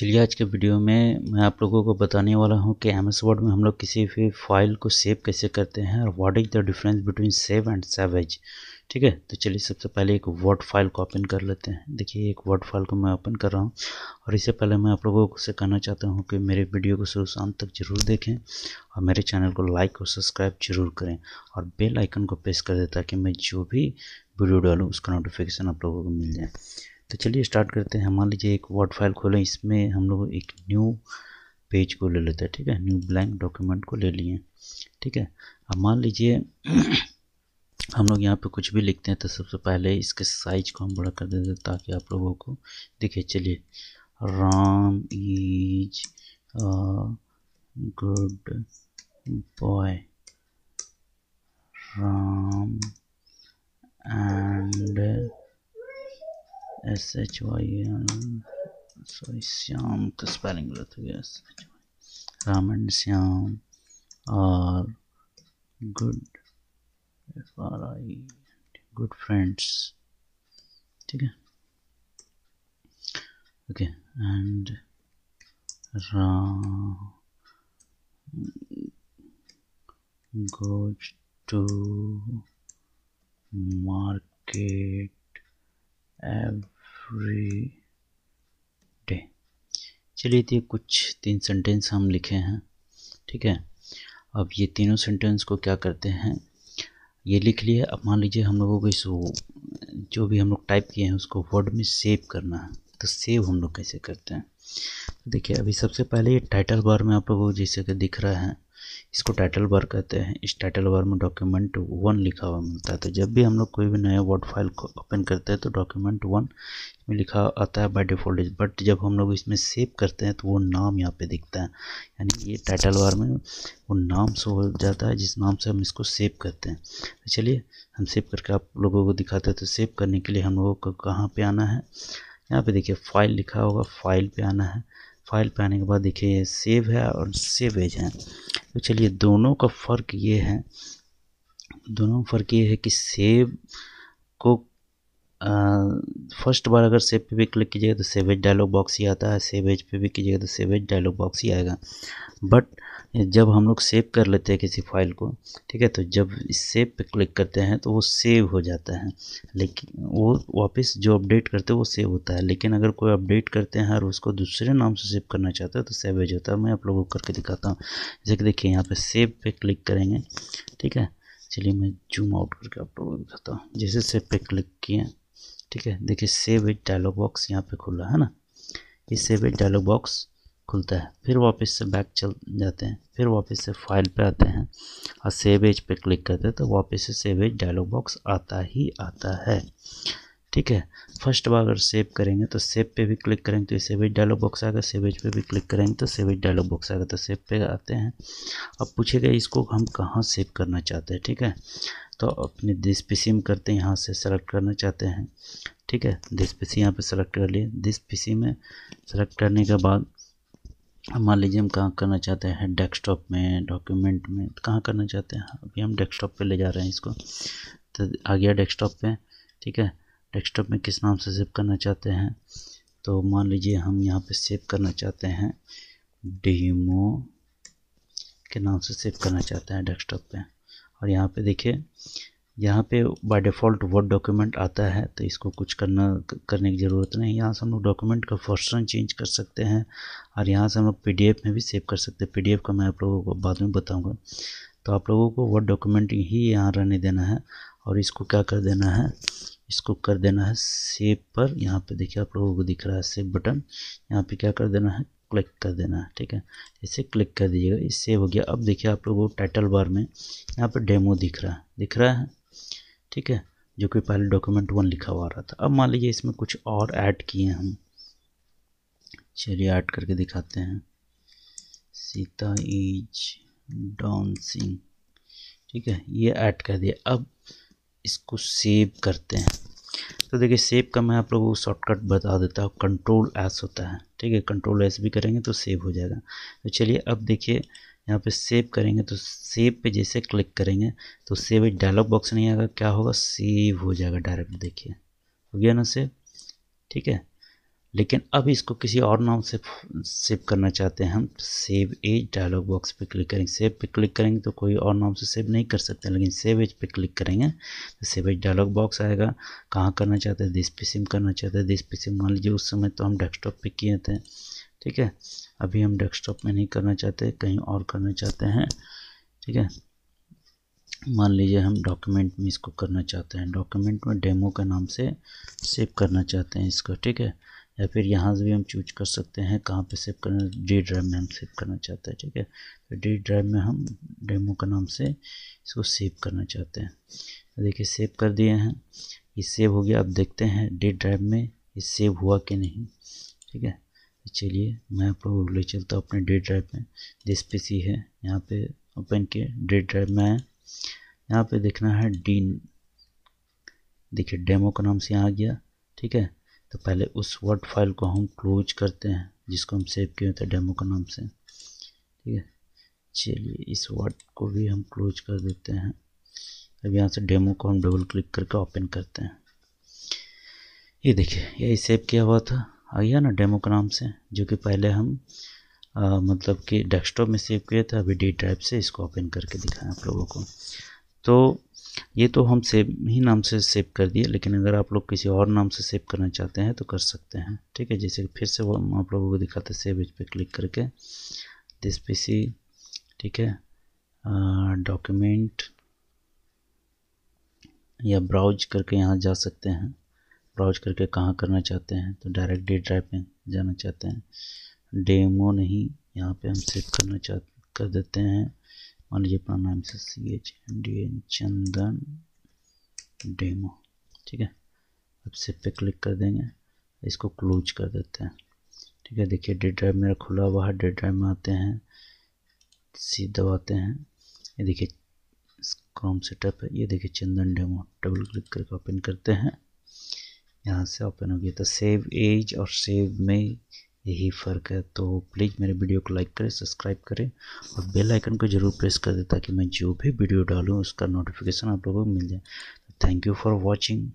चलिए आज के वीडियो में मैं आप लोगों को बताने वाला हूं कि एम एस वर्ड में हम लोग किसी भी फाइल को सेव कैसे करते हैं और what is the difference between save and save as ठीक है तो चलिए सबसे पहले एक वर्ड फाइल को ओपन कर लेते हैं देखिए एक वर्ड फाइल को मैं ओपन कर रहा हूं और इससे पहले मैं आप लोगों से कहना चाहता हूँ कि मेरे वीडियो को शुरू शाम तक जरूर देखें और मेरे चैनल को लाइक और सब्सक्राइब जरूर करें और बेल आइकन को प्रेस कर दें ताकि मैं जो भी वीडियो डालूँ उसका नोटिफिकेशन आप लोगों को मिल जाए तो चलिए स्टार्ट करते हैं मान लीजिए एक वर्ड फाइल खोलें इसमें हम लोग एक न्यू पेज को ले लेते हैं ठीक है न्यू ब्लैंक डॉक्यूमेंट को ले लिए ठीक है अब मान लीजिए हम लोग यहाँ पे कुछ भी लिखते हैं तो सबसे पहले इसके साइज को हम बड़ा कर देते हैं ताकि आप लोगों को दिखे चलिए Ram is good boy Ram and S H Y N sorry Shyam का स्पेलिंग गलत हो गया S H Y Ram and Shyam are good F R I good friends ठीक है okay and goes to market every day चलिए तो ये कुछ तीन सेंटेंस हम लिखे हैं ठीक है अब ये तीनों सेंटेंस को क्या करते हैं ये लिख लिए अब मान लीजिए हम लोगों को इस जो भी हम लोग टाइप किए हैं उसको वर्ड में सेव करना है तो सेव हम लोग कैसे करते हैं देखिए अभी सबसे पहले ये टाइटल बार में आप लोगों को जैसे कि दिख रहा है इसको टाइटल बार कहते हैं इस टाइटल बार में डॉक्यूमेंट वन लिखा हुआ मिलता है तो जब भी हम लोग कोई भी नया वर्ड फाइल को ओपन करते हैं तो डॉक्यूमेंट वन में लिखा आता है बाय डिफ़ॉल्ट बट जब हम लोग इसमें सेव करते हैं तो वो नाम यहाँ पे दिखता है यानी ये टाइटल बार में वो नाम से हो जाता है जिस नाम से हम इसको सेव करते हैं तो चलिए हम सेव करके आप लोगों को दिखाते हैं तो सेव करने के लिए हम लोगों को कहाँ पर आना है यहाँ पर देखिए फाइल लिखा होगा फाइल पर आना है फाइल पे आने के बाद देखिए सेव है और सेव एज है तो चलिए दोनों का फ़र्क ये है दोनों का फ़र्क ये है कि सेव को फर्स्ट बार अगर सेव पे भी क्लिक कीजिएगा तो सेवेज डायलॉग बॉक्स ही आता है सेवेज पे भी कीजिएगा तो सेवेज डायलॉग बॉक्स ही आएगा बट जब हम लोग सेव कर लेते हैं किसी फाइल को ठीक है तो जब इस सेव पे क्लिक करते हैं तो वो सेव हो जाता है लेकिन वो वापस जो अपडेट करते हैं वो सेव होता है लेकिन अगर कोई अपडेट करते हैं और उसको दूसरे नाम से सेव करना चाहता है तो सेवेज होता है मैं आप लोगों को करके दिखाता हूँ जैसे कि देखिए यहाँ पर सेव पे क्लिक करेंगे ठीक है चलिए मैं जूम आउट करके आप लोगों को दिखाता हूँ जैसे सेव पे क्लिक किए ठीक है देखिए सेव इट डायलॉग बॉक्स यहाँ पर खुला है ना ये सेव इट डायलॉग बॉक्स खुलता है फिर वापस से बैक चल जाते हैं फिर वापस से फाइल पे आते हैं और सेव एज पे क्लिक करते हैं तो वापस से सेव एज डायलॉग बॉक्स आता ही आता है ठीक है फर्स्ट बार अगर सेव करेंगे तो सेव पे भी क्लिक करेंगे तो सेवेज डायलॉग बॉक्स आएगा सेवेज पे भी क्लिक करेंगे तो सेवेज डायलॉग बॉक्स आएगा तो सेव पे आते हैं अब पूछेगा इसको हम कहाँ सेव करना चाहते हैं ठीक है तो अपने दिस सी में करते हैं यहाँ से सेलेक्ट करना चाहते हैं ठीक है दिस सी यहाँ पर सेलेक्ट कर लिए दिस सी में सेलेक्ट करने के बाद मान लीजिए हम कहाँ करना चाहते हैं डेस्कटॉप में डॉक्यूमेंट में तो कहाँ करना चाहते हैं अभी हम डेस्कटॉप पे ले जा रहे हैं इसको तो आ गया डेस्कटॉप पे ठीक है डेस्कटॉप में किस नाम से सेव करना चाहते हैं तो मान लीजिए हम यहाँ पे सेव करना चाहते हैं डीमो के नाम से सेव करना चाहते हैं डेस्कटॉप पे और यहाँ पे देखिए यहाँ पे बाय डिफ़ॉल्ट वर्ड डॉक्यूमेंट आता है तो इसको कुछ करना करने की ज़रूरत नहीं यहाँ से हम लोग डॉक्यूमेंट का फॉर्सन चेंज कर सकते हैं और यहाँ से हम लोग पी में भी सेव कर सकते हैं पी का मैं आप लोगों को बाद में बताऊँगा तो आप लोगों को वर्ड डॉक्यूमेंट ही यहाँ रहने देना है और इसको क्या कर देना है इसको कर देना है सेव पर यहाँ पे देखिए आप लोगों को दिख रहा है सेव बटन यहाँ पे क्या कर देना है क्लिक कर देना है ठीक है इसे क्लिक कर दीजिएगा इससे हो गया अब देखिए आप लोगों को टाइटल बार में यहाँ पर डेमो दिख रहा है दिख रहा है ठीक है जो कि पहले डॉक्यूमेंट वन लिखा हुआ आ रहा था अब मान लीजिए इसमें कुछ और ऐड किए हम चलिए ऐड करके दिखाते हैं सीता इज डांसिंग ठीक है ये ऐड कर दिया अब इसको सेव करते हैं तो देखिए सेव का मैं आप लोगों को शॉर्टकट बता देता हूँ कंट्रोल एस होता है ठीक है कंट्रोल एस भी करेंगे तो सेव हो जाएगा तो चलिए अब देखिए यहाँ पे सेव करेंगे तो सेव पे जैसे क्लिक करेंगे तो सेव एक डायलॉग बॉक्स नहीं आएगा क्या होगा सेव हो जाएगा डायरेक्ट देखिए हो गया ना सेव ठीक है लेकिन अब इसको किसी और नाम से सेव करना चाहते हैं हम सेव एज डायलॉग बॉक्स पे क्लिक करेंगे सेव पे क्लिक करेंगे तो कोई और नाम से सेव नहीं कर सकते लेकिन सेव एज पे क्लिक करेंगे तो सेव एज डायलॉग बॉक्स आएगा कहाँ करना चाहते हैं दिस पे सिम करना चाहते हैं दिस पे सिम मान लीजिए उस समय तो हम डेस्कटॉप पे किए थे ठीक है अभी हम डेस्कटॉप में नहीं करना चाहते कहीं और करना चाहते हैं ठीक है मान लीजिए हम डॉक्यूमेंट में इसको करना चाहते हैं डॉक्यूमेंट में डेमो के नाम से सेव करना चाहते हैं इसको ठीक है या फिर यहाँ से भी हम चूज कर सकते हैं कहाँ पे सेव करना डी ड्राइव में हम सेव करना चाहते हैं ठीक है तो डी ड्राइव में हम डेमो के नाम से इसको सेव करना चाहते हैं देखिए सेव कर दिए हैं ये सेव हो गया अब देखते हैं डी ड्राइव में ये सेव हुआ कि नहीं ठीक है तो चलिए मैं आपको ले चलता हूँ अपने डेट ड्राइव में जिस पे सी है यहाँ पे ओपन के डेट ड्राइव में आए यहाँ पे देखना है डी देखिए डेमो का नाम से यहाँ आ गया ठीक है तो पहले उस वर्ड फाइल को हम क्लोज करते हैं जिसको हम सेव किए थे डेमो का नाम से ठीक है चलिए इस वर्ड को भी हम क्लोज कर देते हैं अब यहाँ से डेमो को हम डबल क्लिक करके ओपन करते हैं ये देखिए यही सेव किया हुआ था आ गया ना नाम से जो कि पहले हम आ, मतलब कि डेस्कटॉप में सेव किए थे अभी डी ड्राइव से इसको ओपन करके दिखाएं आप लोगों को तो ये तो हम सेव ही नाम से सेव कर दिए लेकिन अगर आप लोग किसी और नाम से सेव करना चाहते हैं तो कर सकते हैं ठीक है जैसे फिर से वो हम आप लोगों को दिखाते सेव इस पर क्लिक करके दिस पी सी ठीक है डॉक्यूमेंट या ब्राउज करके यहाँ जा सकते हैं ब्राउज करके कहाँ करना चाहते हैं तो डायरेक्ट डे ड्राइव में जाना चाहते हैं डेमो नहीं यहाँ पे हम सेव करना चाह कर देते हैं मान लीजिए अपना नाम से C H D N Chandan demo ठीक है अब सेव पे क्लिक कर देंगे इसको क्लोज कर देते हैं ठीक है देखिए डेट ड्राइव मेरा खुला हुआ है डेट ड्राइव में आते हैं सी दबाते हैं ये देखिए क्रोम सेटअप है ये देखिए चंदन डेमो डबल क्लिक करके ओपन करते हैं यहाँ से ओपन हो गया तो सेव एज और सेव में यही फ़र्क है तो प्लीज़ मेरे वीडियो को लाइक करें सब्सक्राइब करें और बेल आइकन को ज़रूर प्रेस कर दें ताकि मैं जो भी वीडियो डालूँ उसका नोटिफिकेशन आप लोगों को मिल जाए थैंक यू फॉर वॉचिंग